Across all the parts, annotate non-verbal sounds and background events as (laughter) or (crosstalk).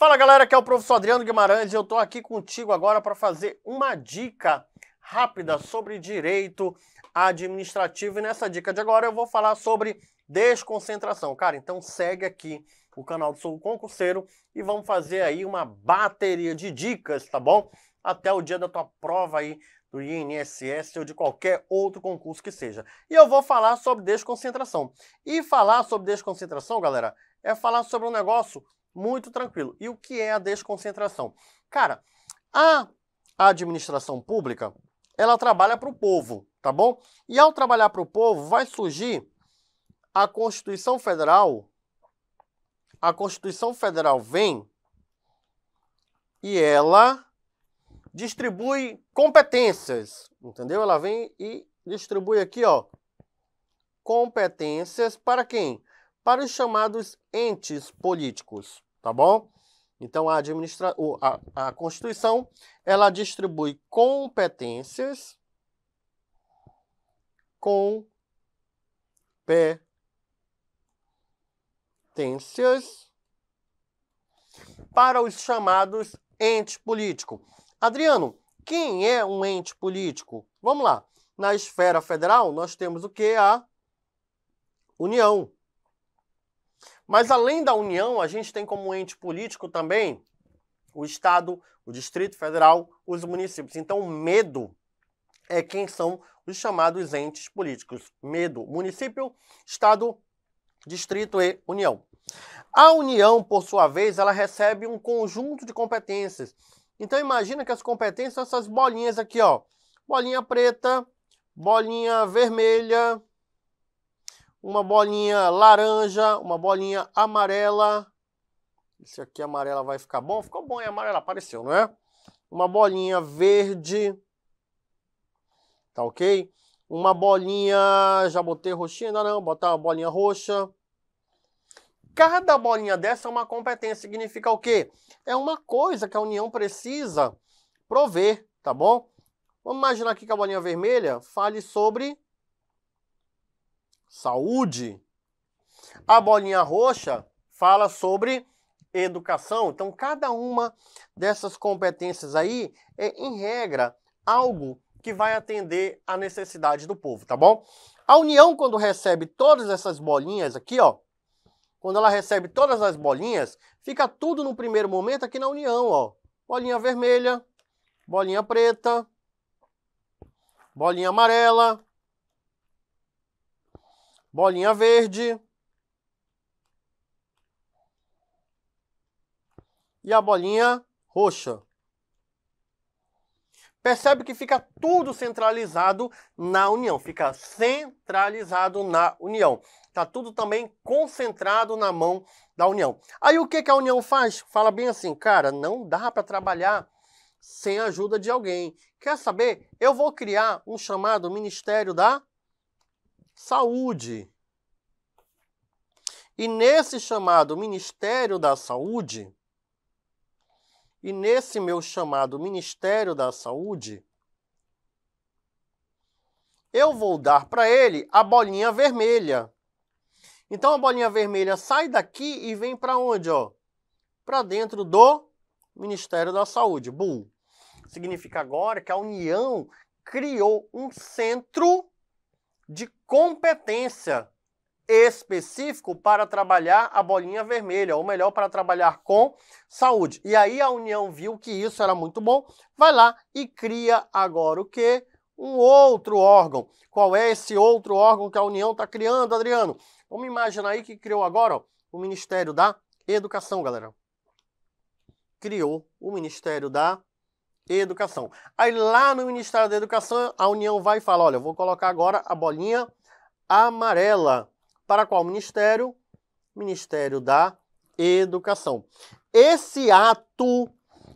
Fala galera, aqui é o professor Adriano Guimarães e eu estou aqui contigo agora para fazer uma dica rápida sobre direito administrativo. E nessa dica de agora eu vou falar sobre desconcentração. Cara, então segue aqui o canal do Sou Concurseiro e vamos fazer aí uma bateria de dicas, tá bom? Até o dia da tua prova aí do INSS ou de qualquer outro concurso que seja. E eu vou falar sobre desconcentração. E falar sobre desconcentração, galera, é falar sobre um negócio muito tranquilo. E o que é a desconcentração? Cara, a administração pública, ela trabalha para o povo, tá bom? E ao trabalhar para o povo, vai surgir a Constituição Federal. A Constituição Federal vem e ela distribui competências, entendeu? Ela vem e distribui aqui, ó, competências para quem? para os chamados entes políticos, tá bom? Então a, administra... a, a Constituição ela distribui competências com competências para os chamados entes políticos. Adriano, quem é um ente político? Vamos lá. Na esfera federal, nós temos o que? A União. Mas além da União, a gente tem como ente político também o Estado, o Distrito Federal, os municípios. Então, medo é quem são os chamados entes políticos. Medo, município, Estado, Distrito e União. A União, por sua vez, ela recebe um conjunto de competências. Então imagina que as competências são essas bolinhas aqui, ó. Bolinha preta, bolinha vermelha, uma bolinha laranja, uma bolinha amarela. Esse aqui amarela vai ficar bom? Ficou bom, é amarela, apareceu, não é? Uma bolinha verde. Tá ok? Uma bolinha, já botei roxinha? Não, não, botar uma bolinha roxa. Cada bolinha dessa é uma competência, significa o quê? É uma coisa que a União precisa prover, tá bom? Vamos imaginar aqui que a bolinha vermelha fale sobre saúde. A bolinha roxa fala sobre educação. Então, cada uma dessas competências aí é, em regra, algo que vai atender a necessidade do povo, tá bom? A União, quando recebe todas essas bolinhas aqui, ó, quando ela recebe todas as bolinhas, fica tudo no primeiro momento aqui na União, ó. Bolinha vermelha, bolinha preta, bolinha amarela, bolinha verde. E a bolinha roxa. Percebe que fica tudo centralizado na união, fica centralizado na união. está tudo também concentrado na mão da união. Aí o que, que a união faz? Fala bem assim, cara, não dá para trabalhar sem a ajuda de alguém. Quer saber? Eu vou criar um chamado Ministério da saúde. E nesse chamado Ministério da Saúde, e nesse meu chamado Ministério da Saúde, eu vou dar para ele a bolinha vermelha. Então a bolinha vermelha sai daqui e vem para onde, ó? Para dentro do Ministério da Saúde. Bull. Significa agora que a União criou um centro de competência específico para trabalhar a bolinha vermelha, ou melhor, para trabalhar com saúde. E aí a União viu que isso era muito bom, vai lá e cria agora o quê? Um outro órgão. Qual é esse outro órgão que a União está criando, Adriano? Vamos imaginar aí que criou agora ó, o Ministério da Educação, galera. Criou o Ministério da Educação. Aí lá no Ministério da Educação, a União vai e fala: olha, vou colocar agora a bolinha amarela. Para qual ministério? Ministério da Educação. Esse ato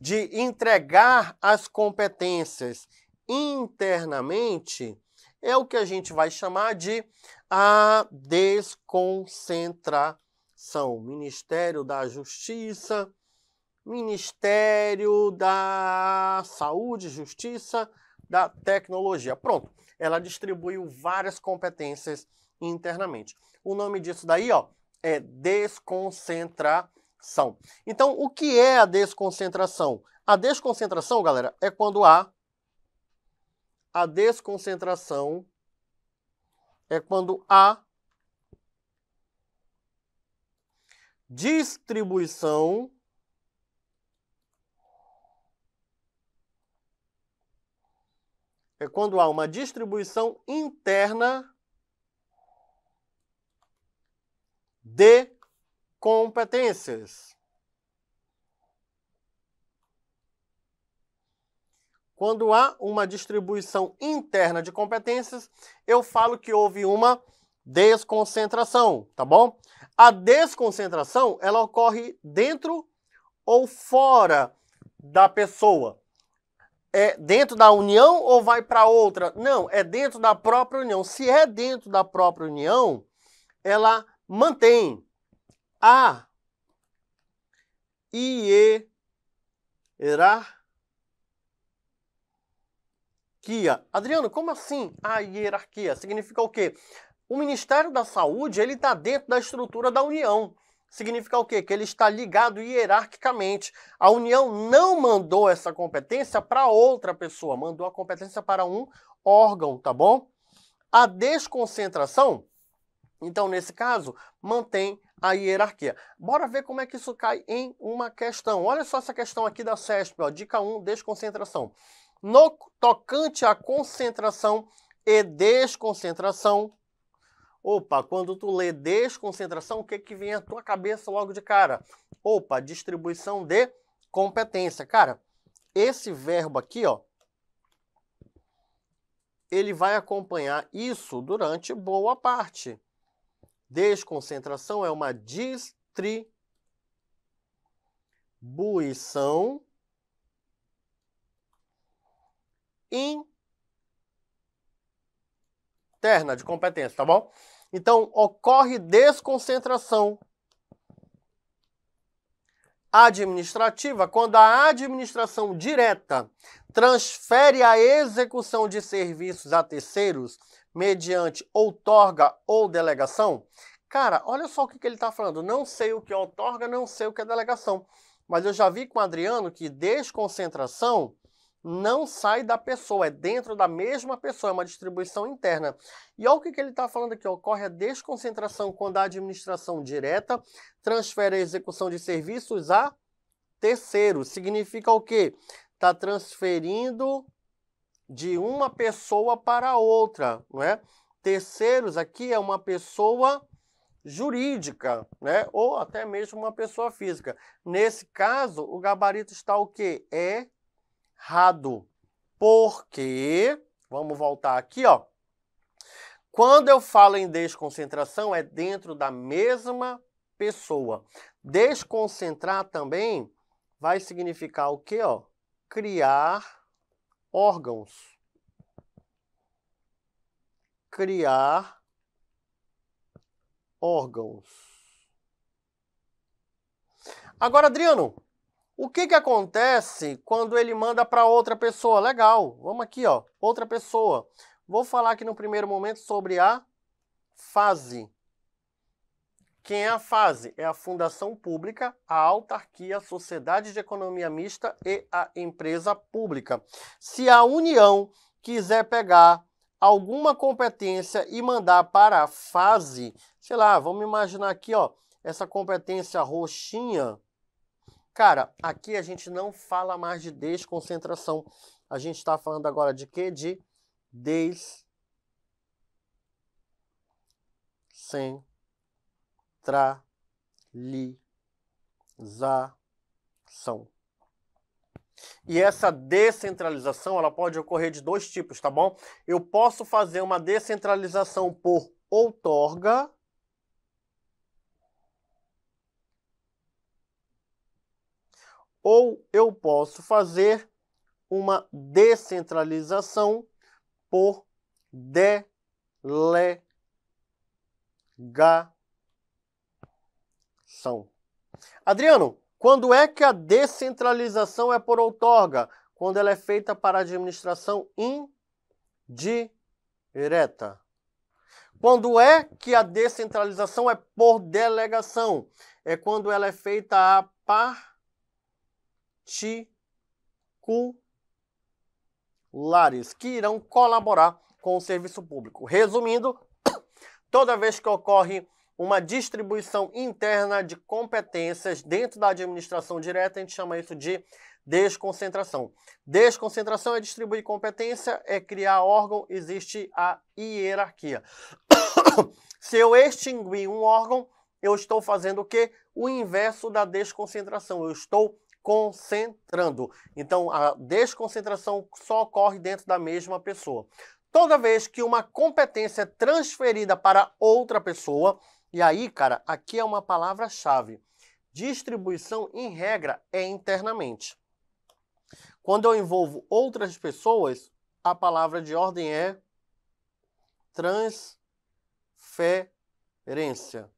de entregar as competências internamente é o que a gente vai chamar de a desconcentração. Ministério da Justiça, Ministério da Saúde, Justiça, da Tecnologia. Pronto, ela distribuiu várias competências internamente. O nome disso daí, ó, é desconcentração. Então, o que é a desconcentração? A desconcentração, galera, é quando há a desconcentração é quando há distribuição é quando há uma distribuição interna de competências. Quando há uma distribuição interna de competências, eu falo que houve uma desconcentração, tá bom? A desconcentração, ela ocorre dentro ou fora da pessoa é dentro da União ou vai para outra? Não, é dentro da própria União. Se é dentro da própria União, ela mantém a hierarquia. Adriano, como assim a hierarquia? Significa o quê? O Ministério da Saúde ele está dentro da estrutura da União significa o quê? Que ele está ligado hierarquicamente. A União não mandou essa competência para outra pessoa, mandou a competência para um órgão, tá bom? A desconcentração, então, nesse caso, mantém a hierarquia. Bora ver como é que isso cai em uma questão. Olha só essa questão aqui da CESP, ó, dica 1, desconcentração. No tocante à concentração e desconcentração, Opa, quando tu lê desconcentração, o que, que vem à tua cabeça logo de cara? Opa, distribuição de competência. Cara, esse verbo aqui, ó, ele vai acompanhar isso durante boa parte. Desconcentração é uma distribuição interna de competência, tá bom? Então, ocorre desconcentração administrativa quando a administração direta transfere a execução de serviços a terceiros mediante outorga ou delegação. Cara, olha só o que, que ele está falando. Não sei o que é outorga, não sei o que é delegação. Mas eu já vi com o Adriano que desconcentração não sai da pessoa, é dentro da mesma pessoa, é uma distribuição interna. E olha o que, que ele está falando aqui: ocorre a desconcentração quando a administração direta transfere a execução de serviços a terceiros. Significa o quê? Está transferindo de uma pessoa para outra, não é? Terceiros aqui é uma pessoa jurídica, né? Ou até mesmo uma pessoa física. Nesse caso, o gabarito está o quê? É errado. Porque, vamos voltar aqui, ó. Quando eu falo em desconcentração, é dentro da mesma pessoa. Desconcentrar também vai significar o quê, ó? Criar órgãos. Criar órgãos. Agora, Adriano, o que, que acontece quando ele manda para outra pessoa? Legal, vamos aqui, ó, outra pessoa. Vou falar aqui no primeiro momento sobre a fase. Quem é a fase? É a Fundação Pública, a Autarquia, a Sociedade de Economia Mista e a Empresa Pública. Se a União quiser pegar alguma competência e mandar para a fase, sei lá, vamos imaginar aqui, ó, essa competência roxinha, Cara, aqui a gente não fala mais de desconcentração. A gente está falando agora de quê? De descentralização. E essa descentralização ela pode ocorrer de dois tipos, tá bom? Eu posso fazer uma descentralização por outorga ou eu posso fazer uma descentralização por delegação. Adriano, quando é que a descentralização é por outorga? Quando ela é feita para administração indireta. Quando é que a descentralização é por delegação? É quando ela é feita a par particulares que irão colaborar com o serviço público. Resumindo, (coughs) toda vez que ocorre uma distribuição interna de competências dentro da administração direta, a gente chama isso de desconcentração. Desconcentração é distribuir competência, é criar órgão, existe a hierarquia. (coughs) Se eu extinguir um órgão, eu estou fazendo o quê? O inverso da desconcentração. Eu estou concentrando. Então, a desconcentração só ocorre dentro da mesma pessoa. Toda vez que uma competência é transferida para outra pessoa, e aí, cara, aqui é uma palavra-chave. Distribuição, em regra, é internamente. Quando eu envolvo outras pessoas, a palavra de ordem é transferência.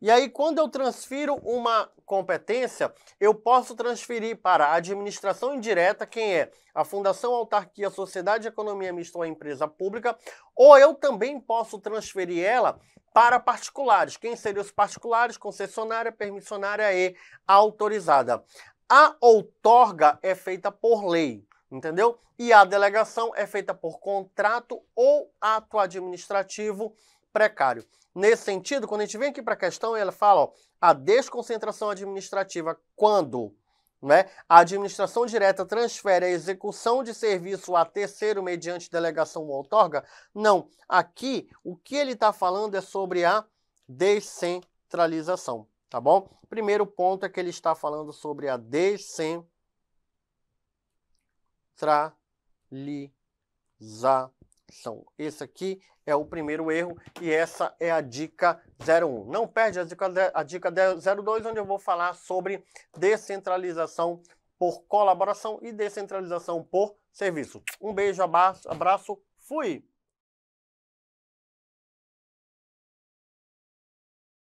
E aí, quando eu transfiro uma competência, eu posso transferir para a administração indireta, quem é a fundação, a autarquia, a sociedade, de economia mista ou a empresa pública, ou eu também posso transferir ela para particulares. Quem seriam os particulares? Concessionária, permissionária e autorizada. A outorga é feita por lei entendeu? E a delegação é feita por contrato ou ato administrativo precário. Nesse sentido, quando a gente vem aqui para a questão, ela fala ó, a desconcentração administrativa quando né, a administração direta transfere a execução de serviço a terceiro mediante delegação ou outorga. Não, aqui o que ele está falando é sobre a descentralização, tá bom? Primeiro ponto é que ele está falando sobre a descentralização então, esse aqui é o primeiro erro e essa é a dica 01. Não perde a dica, a dica 02, onde eu vou falar sobre descentralização por colaboração e descentralização por serviço. Um beijo, abraço, abraço fui!